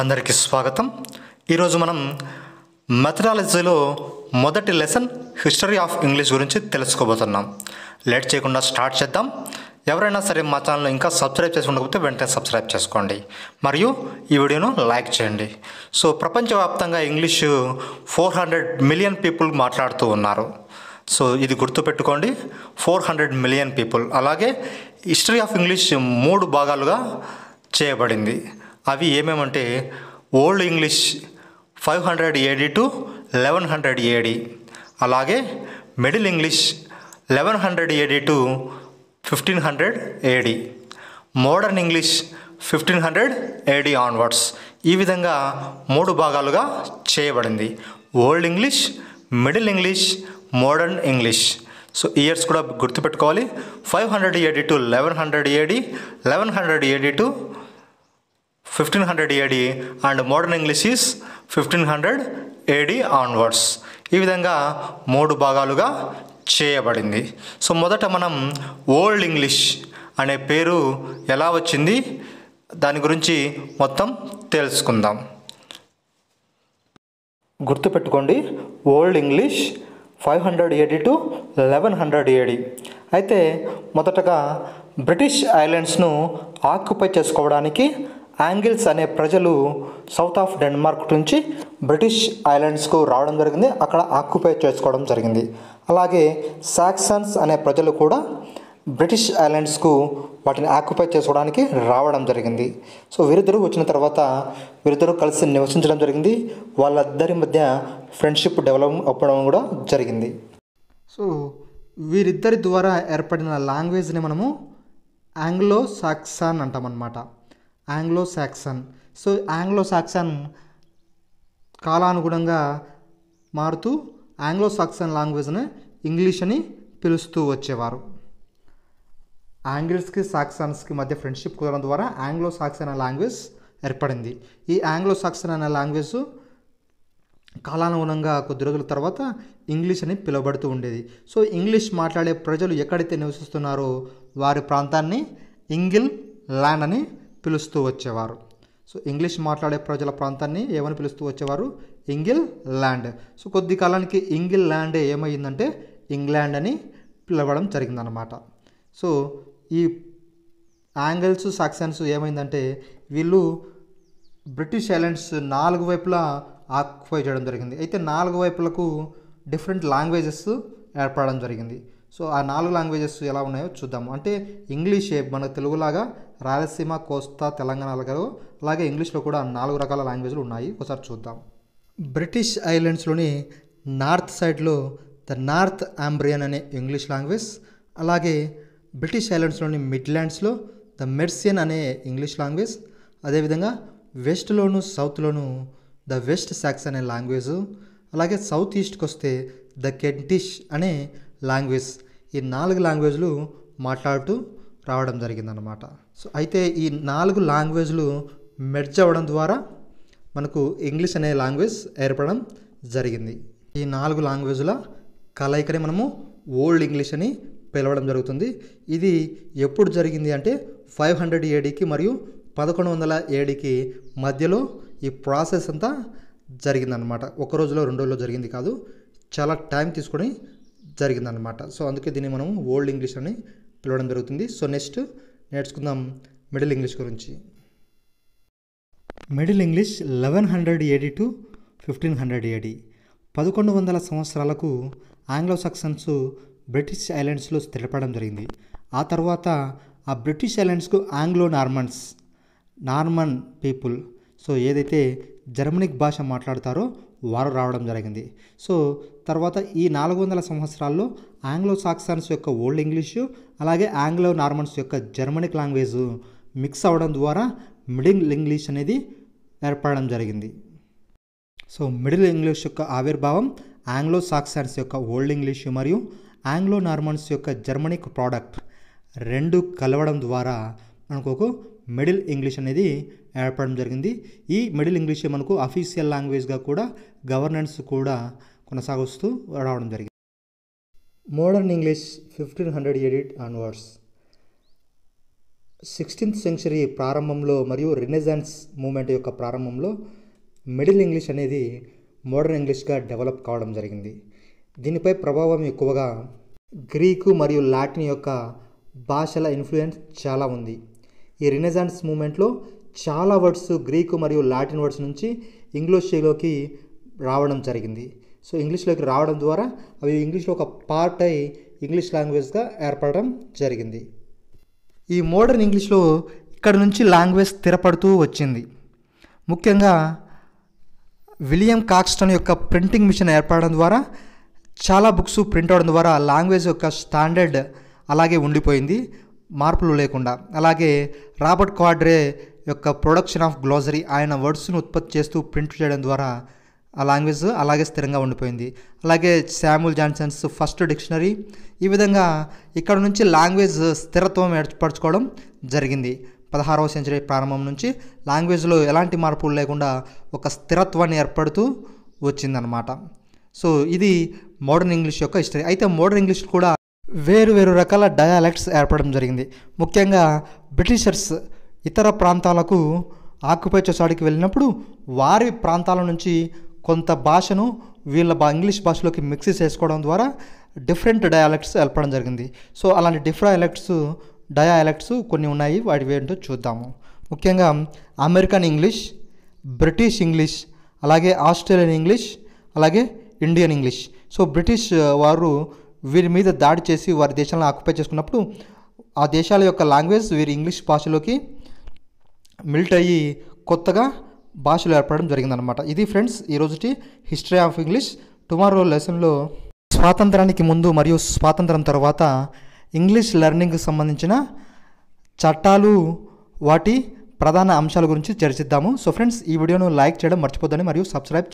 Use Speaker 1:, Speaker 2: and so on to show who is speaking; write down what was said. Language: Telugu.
Speaker 1: అందరికీ స్వాగతం ఈరోజు మనం మెథడాలజీలో మొదటి లెసన్ హిస్టరీ ఆఫ్ ఇంగ్లీష్ గురించి తెలుసుకోబోతున్నాం లేట్ చేయకుండా స్టార్ట్ చేద్దాం ఎవరైనా సరే మా ఛానల్ ఇంకా సబ్స్క్రైబ్ చేసి ఉండకపోతే వెంటనే సబ్స్క్రైబ్ చేసుకోండి మరియు ఈ వీడియోను లైక్ చేయండి సో ప్రపంచవ్యాప్తంగా English four hundred million people మాట్లాడుతూ ఉన్నారు సో ఇది గుర్తుపెట్టుకోండి ఫోర్ హండ్రెడ్ మిలియన్ పీపుల్ అలాగే హిస్టరీ ఆఫ్ ఇంగ్లీష్ మూడు భాగాలుగా చేయబడింది అవి ఏమేమంటే old English five hundred AD to eleven hundred AD అలాగే middle English eleven hundred AD to fifteen hundred AD modern English fifteen hundred AD onwards ఈ విధంగా మూడు భాగాలుగా చేయబడింది old English middle English modern English so years కూడా గుర్తుపెట్టుకోవాలి five hundred AD to eleven hundred AD eleven hundred AD to fifteen hundred AD and modern English is fifteen hundred AD onwards ఈ విధంగా మూడు భాగాలుగా చేయబడింది సో మొదట మనం ఓల్డ్ ఇంగ్లీష్ అనే పేరు ఎలా వచ్చింది దాని గురించి మొత్తం తెలుసుకుందాం గుర్తుపెట్టుకోండి old English five hundred AD to eleven hundred AD అయితే మొదటగా బ్రిటిష్ ఐలాండ్స్ను ఆక్యుపై చేసుకోవడానికి యాంగిల్స్ అనే ప్రజలు సౌత్ ఆఫ్ డెన్మార్క్ నుంచి బ్రిటిష్ ఐలాండ్స్కు రావడం జరిగింది అక్కడ ఆక్యుపై చేసుకోవడం జరిగింది అలాగే సాక్సన్స్ అనే ప్రజలు కూడా బ్రిటిష్ ఐలాండ్స్కు వాటిని ఆక్యుపై చేసుకోవడానికి రావడం జరిగింది సో వీరిద్దరూ వచ్చిన తర్వాత వీరిద్దరూ కలిసి నివసించడం జరిగింది వాళ్ళిద్దరి మధ్య ఫ్రెండ్షిప్ డెవలప్ అవ్వడం కూడా జరిగింది సో వీరిద్దరి ద్వారా ఏర్పడిన లాంగ్వేజ్ని మనము ఆంగ్లో సాక్సాన్ అంటామన్నమాట Anglo Saxon so Anglo Saxon కాలానుగుణంగా మారుతూ ఆంగ్లో సాక్సన్ లాంగ్వేజ్ని ఇంగ్లీష్ అని పిలుస్తూ వచ్చేవారు ఆంగిల్స్కి సాక్సన్స్కి మధ్య ఫ్రెండ్షిప్ కుదరడం ద్వారా ఆంగ్లో సాక్సన్ అనే లాంగ్వేజ్ ఏర్పడింది ఈ ఆంగ్లో సాక్సన్ అనే లాంగ్వేజ్ కాలానుగుణంగా కొద్ది రోజుల తర్వాత ఇంగ్లీష్ అని పిలువబడుతూ ఉండేది సో ఇంగ్లీష్ మాట్లాడే ప్రజలు ఎక్కడైతే నివసిస్తున్నారో వారి ప్రాంతాన్ని ఇంగిల్ ల్యాండ్ అని పిలుస్తూ వచ్చేవారు సో ఇంగ్లీష్ మాట్లాడే ప్రజల ప్రాంతాన్ని ఏమని పిలుస్తూ వచ్చేవారు ఇంగిల్ ల్యాండ్ సో కొద్ది కాలానికి ఇంగిల్ ల్యాండ్ ఏమైందంటే ఇంగ్లాండ్ అని పిలవడం జరిగిందనమాట సో ఈ యాంగిల్స్ సాక్సన్స్ ఏమైందంటే వీళ్ళు బ్రిటిష్ ఐలాండ్స్ నాలుగు వైపులా ఆక్యుపై చేయడం జరిగింది అయితే నాలుగు వైపులకు డిఫరెంట్ లాంగ్వేజెస్ ఏర్పడడం జరిగింది సో ఆ నాలుగు లాంగ్వేజెస్ ఎలా ఉన్నాయో చూద్దాము అంటే ఇంగ్లీషే మన తెలుగులాగా రాయలసీమ కోస్తా తెలంగాణ అలాగే అలాగే ఇంగ్లీష్లో కూడా నాలుగు రకాల లాంగ్వేజ్లు ఉన్నాయి ఒకసారి చూద్దాం బ్రిటిష్ ఐలాండ్స్లోని నార్త్ సైడ్లో ద నార్త్ ఆంబ్రియన్ అనే ఇంగ్లీష్ లాంగ్వేజ్ అలాగే బ్రిటిష్ ఐలాండ్స్లోని మిడ్లాండ్స్లో ద మెర్సియన్ అనే ఇంగ్లీష్ లాంగ్వేజ్ అదేవిధంగా వెస్ట్లోను సౌత్లోను ద వెస్ట్ సాక్స్ అనే లాంగ్వేజ్ అలాగే సౌత్ ఈస్ట్కి వస్తే ద కెంటిష్ అనే లాంగ్వేజ్ ఈ నాలుగు లాంగ్వేజ్లు మాట్లాడుతూ రావడం జరిగిందనమాట సో అయితే ఈ నాలుగు లాంగ్వేజ్లు మెర్జ్ అవ్వడం ద్వారా మనకు ఇంగ్లీష్ అనే లాంగ్వేజ్ ఏర్పడడం జరిగింది ఈ నాలుగు లాంగ్వేజ్ల కలయికని మనము ఓల్డ్ ఇంగ్లీష్ అని పిలవడం జరుగుతుంది ఇది ఎప్పుడు జరిగింది అంటే ఫైవ్ హండ్రెడ్ ఏడీకి మరియు పదకొండు వందల ఏడీకి మధ్యలో ఈ ప్రాసెస్ అంతా జరిగిందనమాట ఒక రోజులో రెండు రోజుల్లో జరిగింది కాదు చాలా టైం తీసుకొని జరిగిందనమాట సో అందుకే దీన్ని మనం ఓల్డ్ ఇంగ్లీష్ అని పిలవడం జరుగుతుంది సో నెక్స్ట్ నేర్చుకుందాం మిడిల్ ఇంగ్లీష్ గురించి middle English eleven hundred AD to fifteen hundred AD పదకొండు వందల సంవత్సరాలకు ఆంగ్లో సక్సన్స్ బ్రిటిష్ ఐలాండ్స్లో స్థిరపడడం జరిగింది ఆ తర్వాత ఆ బ్రిటిష్ ఐలాండ్స్కు Anglo Normans Norman people so ఏదైతే జర్మనిక్ భాష మాట్లాడతారో వారు రావడం జరిగింది సో తర్వాత ఈ నాలుగు వందల సంవత్సరాల్లో ఆంగ్లో సాక్సన్స్ యొక్క ఓల్డ్ ఇంగ్లీషు అలాగే ఆంగ్లో నార్మన్స్ యొక్క జర్మనిక్ లాంగ్వేజ్ మిక్స్ అవ్వడం ద్వారా మిడిల్ ఇంగ్లీష్ అనేది ఏర్పడడం జరిగింది సో మిడిల్ ఇంగ్లీష్ యొక్క ఆవిర్భావం ఆంగ్లో సాక్సన్స్ యొక్క ఓల్డ్ ఇంగ్లీష్ మరియు ఆంగ్లో నార్మన్స్ యొక్క జర్మనిక్ ప్రోడక్ట్ రెండు కలవడం ద్వారా మనకు మిడిల్ ఇంగ్లీష్ అనేది ఏర్పడడం జరిగింది ఈ మిడిల్ ఇంగ్లీషే మనకు అఫీషియల్ లాంగ్వేజ్గా కూడా గవర్నెన్స్ కూడా కొనసాగుస్తూ రావడం జరిగింది modern English fifteen hundred AD onwards sixteenth century ప్రారంభంలో మరియు రినెజాన్స్ మూమెంట్ యొక్క ప్రారంభంలో మిడిల్ ఇంగ్లీష్ అనేది మోడర్న్ ఇంగ్లీష్గా డెవలప్ కావడం జరిగింది దీనిపై ప్రభావం ఎక్కువగా గ్రీకు మరియు లాటిన్ యొక్క భాషల ఇన్ఫ్లుయెన్స్ చాలా ఉంది ఈ రినెజాన్స్ మూమెంట్లో చాలా వర్డ్స్ గ్రీకు మరియు లాటిన్ వర్డ్స్ నుంచి ఇంగ్లీష్లోకి రావడం జరిగింది సో ఇంగ్లీష్లోకి రావడం ద్వారా అవి ఇంగ్లీష్లో ఒక పార్ట్ అయి ఇంగ్లీష్ లాంగ్వేజ్గా ఏర్పడడం జరిగింది ఈ మోడర్న్ ఇంగ్లీష్లో ఇక్కడ నుంచి లాంగ్వేజ్ స్థిరపడుతూ వచ్చింది ముఖ్యంగా విలియం కాక్స్టన్ యొక్క ప్రింటింగ్ మిషన్ ఏర్పడడం ద్వారా చాలా బుక్స్ ప్రింట్ అవడం ద్వారా లాంగ్వేజ్ యొక్క స్టాండర్డ్ అలాగే ఉండిపోయింది మార్పులు లేకుండా అలాగే రాబర్ట్ క్వాడ్రే యొక్క ప్రొడక్షన్ ఆఫ్ గ్లోజరీ ఆయన వర్డ్స్ను ఉత్పత్తి చేస్తూ ప్రింట్ చేయడం ద్వారా ఆ లాంగ్వేజ్ అలాగే స్థిరంగా ఉండిపోయింది అలాగే శామ్యుల్ జాన్సన్స్ ఫస్ట్ డిక్షనరీ ఈ విధంగా ఇక్కడ నుంచి లాంగ్వేజ్ స్థిరత్వం ఏర్పరచుకోవడం జరిగింది పదహారవ సెంచరీ ప్రారంభం నుంచి లాంగ్వేజ్లో ఎలాంటి మార్పులు లేకుండా ఒక స్థిరత్వాన్ని ఏర్పడుతూ వచ్చిందనమాట సో ఇది మోడర్న్ ఇంగ్లీష్ యొక్క హిస్టరీ అయితే మోడర్న్ ఇంగ్లీష్ కూడా వేరు వేరు రకాల డయాలెక్ట్స్ ఏర్పడడం జరిగింది ముఖ్యంగా బ్రిటిషర్స్ ఇతర ప్రాంతాలకు ఆక్యుపై చేసాడికి వెళ్ళినప్పుడు వారి ప్రాంతాల నుంచి కొంత భాషను వీళ్ళ బా ఇంగ్లీష్ భాషలోకి మిక్స్ చేసుకోవడం ద్వారా డిఫరెంట్ డయాలెక్ట్స్ ఏర్పడడం జరిగింది సో అలాంటి డిఫరెంట్ డయాలెక్ట్స్ కొన్ని ఉన్నాయి వాటి ఏంటో చూద్దాము ముఖ్యంగా అమెరికన్ ఇంగ్లీష్ బ్రిటిష్ ఇంగ్లీష్ అలాగే ఆస్ట్రేలియన్ ఇంగ్లీష్ అలాగే ఇండియన్ ఇంగ్లీష్ సో బ్రిటిష్ వారు వీరి మీద దాడి చేసి వారి దేశాలను ఆక్యుపై చేసుకున్నప్పుడు ఆ దేశాల యొక్క లాంగ్వేజ్ వీరి ఇంగ్లీష్ భాషలోకి మిల్ట్ అయ్యి కొత్తగా భాషలు ఏర్పడడం జరిగిందనమాట ఇది ఫ్రెండ్స్ ఈరోజుటి హిస్టరీ ఆఫ్ ఇంగ్లీష్ టుమారో లెసన్లో స్వాతంత్రానికి ముందు మరియు స్వాతంత్రం తర్వాత ఇంగ్లీష్ లెర్నింగ్కి సంబంధించిన చట్టాలు వాటి ప్రధాన అంశాల గురించి చర్చిద్దాము సో ఫ్రెండ్స్ ఈ వీడియోను లైక్ చేయడం మర్చిపోద్దని మరియు సబ్స్క్రైబ్